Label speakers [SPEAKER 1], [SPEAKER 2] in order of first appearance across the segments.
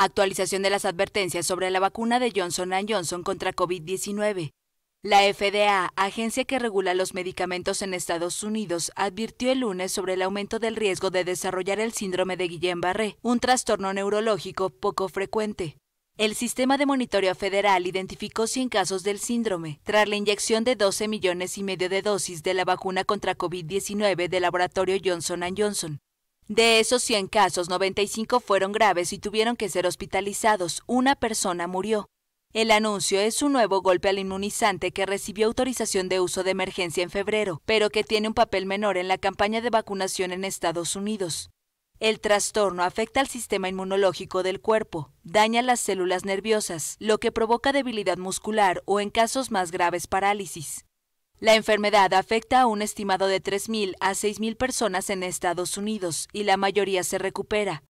[SPEAKER 1] Actualización de las advertencias sobre la vacuna de Johnson Johnson contra COVID-19. La FDA, agencia que regula los medicamentos en Estados Unidos, advirtió el lunes sobre el aumento del riesgo de desarrollar el síndrome de Guillain-Barré, un trastorno neurológico poco frecuente. El Sistema de Monitoreo Federal identificó 100 casos del síndrome tras la inyección de 12 millones y medio de dosis de la vacuna contra COVID-19 del laboratorio Johnson Johnson. De esos 100 casos, 95 fueron graves y tuvieron que ser hospitalizados. Una persona murió. El anuncio es un nuevo golpe al inmunizante que recibió autorización de uso de emergencia en febrero, pero que tiene un papel menor en la campaña de vacunación en Estados Unidos. El trastorno afecta al sistema inmunológico del cuerpo, daña las células nerviosas, lo que provoca debilidad muscular o en casos más graves parálisis. La enfermedad afecta a un estimado de 3.000 a 6.000 personas en Estados Unidos y la mayoría se recupera.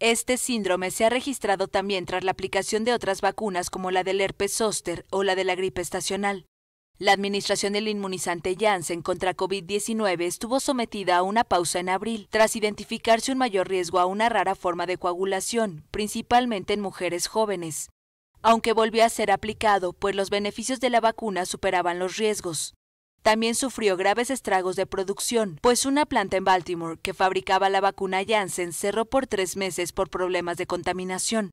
[SPEAKER 1] Este síndrome se ha registrado también tras la aplicación de otras vacunas como la del herpes zóster o la de la gripe estacional. La administración del inmunizante Janssen contra COVID-19 estuvo sometida a una pausa en abril, tras identificarse un mayor riesgo a una rara forma de coagulación, principalmente en mujeres jóvenes. Aunque volvió a ser aplicado, pues los beneficios de la vacuna superaban los riesgos. También sufrió graves estragos de producción, pues una planta en Baltimore que fabricaba la vacuna Janssen cerró por tres meses por problemas de contaminación.